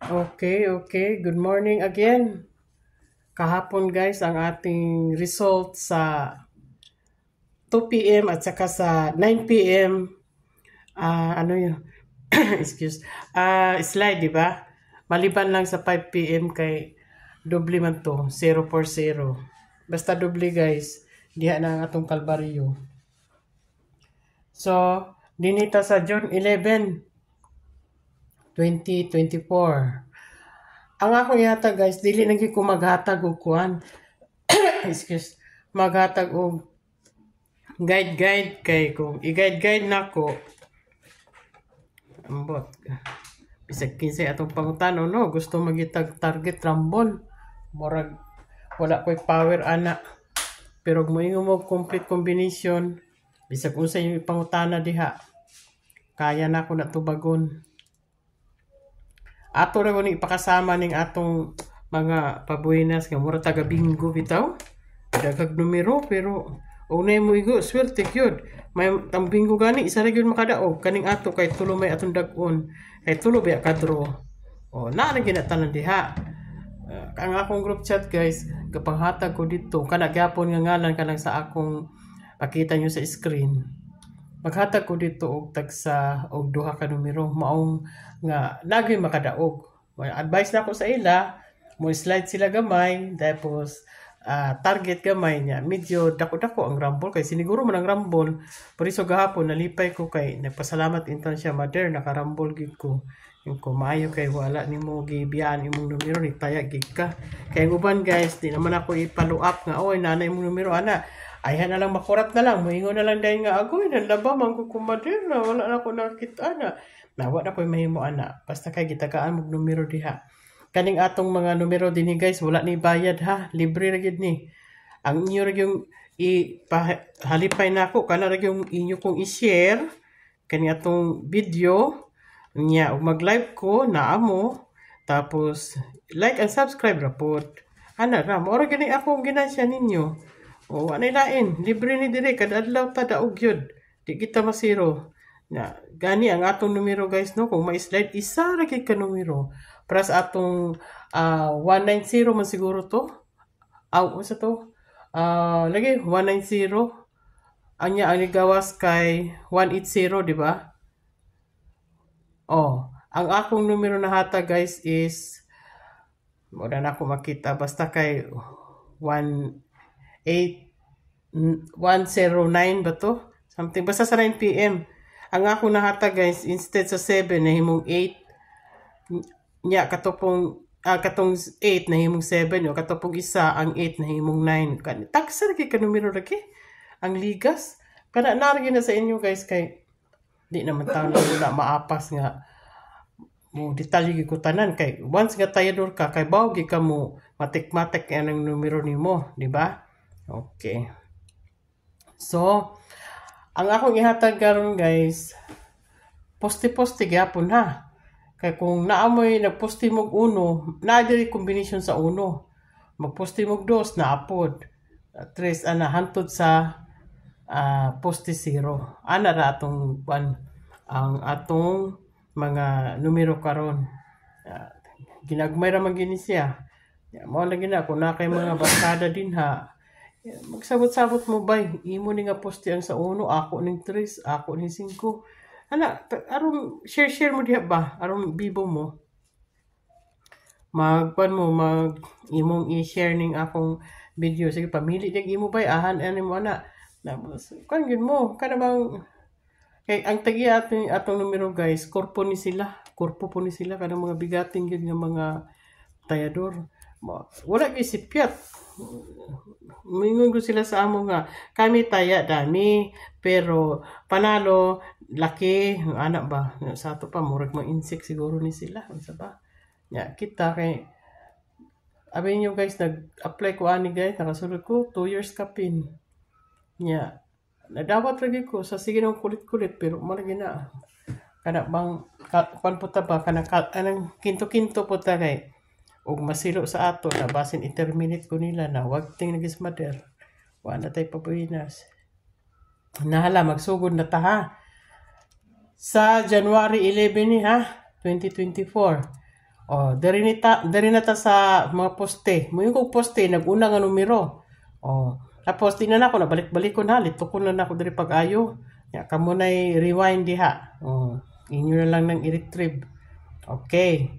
Okay, okay. Good morning again. Kahapon guys, ang ating result sa 2 p.m. at saka sa 9 p.m. Uh, ano yun? Excuse. Uh, slide, di ba? Maliban lang sa 5 p.m. kay doble man to. 040. Basta doble guys. Diha na ang atong kalbaryo. So, dinita sa June 11. 2024. Ang ako yata guys, dili na ko maghatag og kuan. Excuse. Maghatag og guide-guide kay kung i-guide-guide nako. Ambot. Bisag kinsay atong pangutano no, gusto magitag target rambol. Murag wala ko'y power ana. Pero kung mo complete combination, bisag unsay pangutana diha. Kaya na ako natubagon ato ra ni ipakasama ning atong mga pabuenas nga mura taga bingo bitaw dagag numero pero unay mo igo swerte gyud may tang bingo gani isa ra gyud makadaog kaning ato kay tulo may atong dag-on kay tulo ba kadro oh na ra ginatanan diha uh, ang akong group chat guys kapanghatag ko dito kana gyapon nga ngalan kanang sa akong pakita nyo sa screen maghatag ko dito og tagsa og duha ka numero maong nga lagi makadaog may advice na ko sa ila mo slide sila gamay tapos uh, target gamay niya medyo dako-dako ang rambol kay siniguro man ang rambol pariso gahapon nalipay ko kay nagpasalamat intan siya mother nakarambol gid ko yung kumayo kay wala ni nimo gibiyaan imong numero ni taya gig ka kay uban guys di naman ako ipalo up nga oy nanay mo numero ana Ayan na lang, makurat na lang. Moingon na lang dahil nga ako. Eh, Nalaba, mangkukumadir na. Wala na ko nakita na. Nawa na po mahimo ana. Basta kay kita gitakaan mo numero diha. Kaning atong mga numero din ni guys, wala ni bayad ha. Libre ra gid ni. Ang inyo ra yung ipahalipay na ako. kana ra yung inyo kong i-share. Kaning atong video niya. Ug mag-live ko, na amo Tapos, like and subscribe report Ana, ra mo Oro gani akong ginansya ninyo. O oh, anay lain, libre ni dire kadadlaw pa daog yun. Di kita masiro. Na gani ang atong numero guys no kung ma-slide isa ra kay ka numero. Para sa atong uh, 190 man siguro to. Aw uh, sa to. Uh, lagi 190 anya ang gawas kay 180 di ba? Oh, ang akong numero na hata guys is wala na ako makita basta kay 1 8, 109 ba to? Something. Basta sa 9 p.m. Ang ako nahata guys, instead sa 7, nahimong 8. Nya, katopong, ah, katong 8, nahimong 7. O katopong isa, ang 8, nahimong 9. Taksar kay kanumero raki. Ang ligas. Kana narigin na sa inyo guys kay di naman tao na wala maapas nga mo detalye gi kutanan kay once nga tayador ka kay bawgi ka mo matik-matik ang numero nimo di ba Okay. So, ang akong ihatag karon guys, posti-posti gyapon ha. Kay kung naamoy nagposte mog uno, naa combination sa uno. Magposte mog dos naapod. apod. Tres ana hantod sa uh, poste zero. Ana ra atong ban ang atong mga numero karon. Uh, ah, ginagmay ra man gini siya. Mao lagi na kun na kay mga barkada din ha Magsabot-sabot mo bay. Imo ni nga poste ang sa uno, ako ning tres, ako ning singko. Ana, aron share-share mo diha ba? Aron bibo mo. Magpan mo mag imong i-share ning akong video sa pamilya dig imo bay ahan ani mo ana. Nabos. Kan gid mo kada bang kay ang tagi ating atong numero guys, korpo ni sila. Korpo po ni sila kada mga bigating gid nga mga tayador wala gyud si Piat. Mingon ko sila sa amo nga kami taya dami pero panalo laki anak ba sa ato pa murag mga insect siguro ni sila unsa ba nya kita kay abi nyo guys nag-apply ko ani guys nakasulod ko 2 years ka pin nya nadawat lagi ko sa sige ng kulit-kulit pero marag na kada bang kan puta ba kana kanang kinto-kinto po ta kay og masilo sa ato na basin interminate ko nila na wag ting mater wa na tay papuinas nahala magsugod na taha sa January 11 ni ha 2024 oh diri ni ta diri na ta sa mga poste mo yung poste naguna nga numero oh tapos tinan na ako na balik balik ko na lito ko na ako diri pag-ayo ya kamo na rewind diha oh inyo na lang nang i-retrieve okay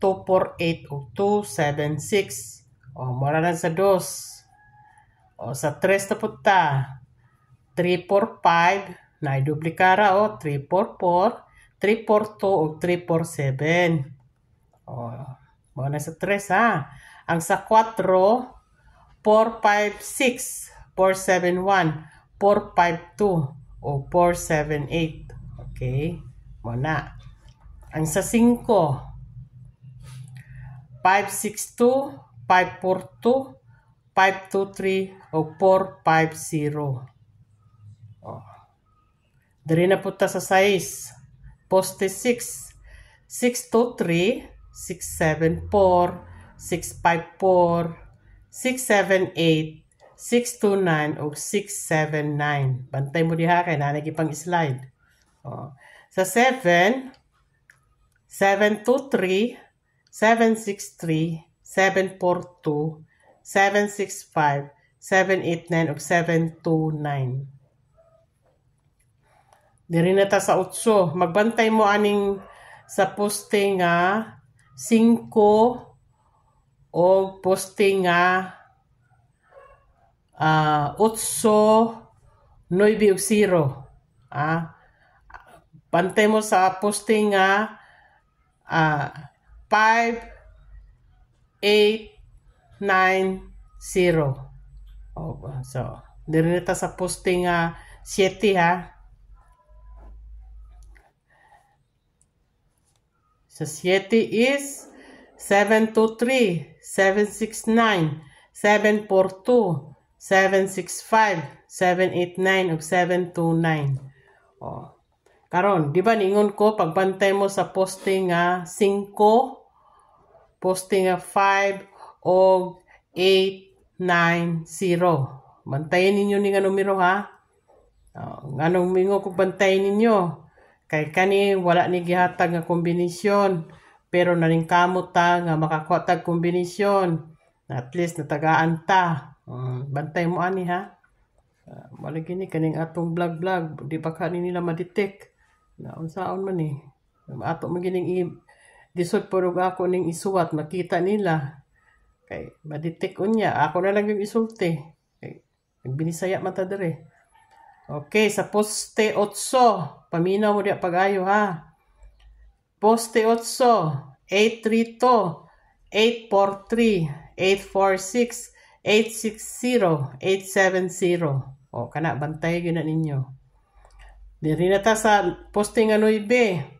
248 o 276. O, mura na sa 2. O, sa 3 na punta. 345. Na idubli kara o 344. 342 o 3, 7. O, mura na sa 3 ha. Ang sa 4, 456, 471, 452 o 478. Okay? Mo na. Ang sa 5, 562, 542, 523 o 450. Oh. oh. Dari na punta sa 6. Poste 6. 623, 674, 654, 678, 629 o 679. Bantay mo diha kay nanay pang slide. Oh. Sa 7 723 763, 742, 765, 789 ug 729. Diri na ta sa 8. Magbantay mo aning sa poste nga 5 o poste nga uh, 8, 9 ug 0. Ah, bantay mo sa poste nga uh, 5890. Oh, so, diri nita sa posting uh, 7 ha. Sa so, 7 is 723, 769, 742, 765, 789, ug 729. Oh. Karon, di ba ningon ko pagbantay mo sa posting uh, 5 posting a 5 o 890. Bantayan ninyo ni nga numero ha. Uh, anong ko bantayan ninyo? Kay kani wala ni gihatag nga kombinasyon pero naningkamot ta nga makakuha tag kombinasyon. At least natagaan ta. Um, bantay mo ani ha. Uh, ah, Malagini kaning atong vlog vlog di pa kani nila Na unsaon man ni. Eh. Ato man gining Disod purog ako ning isuwat, makita nila. Kay, maditik unya, ako na lang yung isulti. Kay, nagbinisaya mata dere. Okay, sa poste 8, paminaw mo di pagayo ha. Poste 8, 832, 843, 846, 860, 870. O, kana, bantay yun na ninyo. Diri na ta sa poste nga ibe.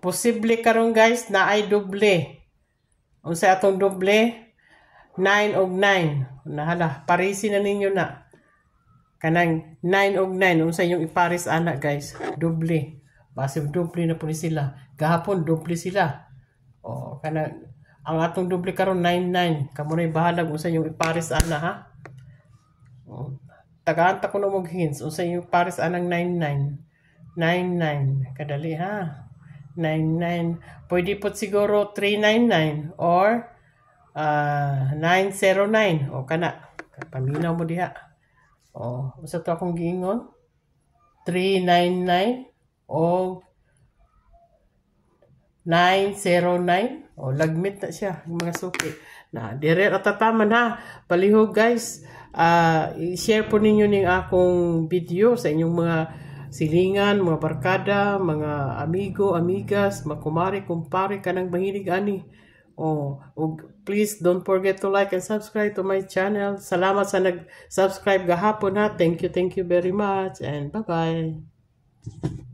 posible karon guys na ay doble unsa atong doble 9 og 9 nahala parisi na ninyo na kanang 9 og 9 unsa yung iparis ana guys doble basig doble na pud sila gahapon doble sila oh kanang ang atong doble karon 99 kamo na bahala unsa yung iparis ana ha oh tagaanta ko na mo hints unsa yung pares anang 99 99 kadali ha 99. Pwede po siguro 399 or uh, ah, 909. O kana. Paminaw mo diha. O, usa to akong gingon. 399 o 909. O, lagmit na siya. Yung mga suki. Na, dire at tataman ha. Palihog guys. Uh, ah, share po ninyo ning akong video sa inyong mga silingan, mga barkada, mga amigo, amigas, mga kumari, kumpare kanang mahilig ani. Oh, oh, please don't forget to like and subscribe to my channel. Salamat sa nag-subscribe gahapon ha. Thank you, thank you very much and bye-bye.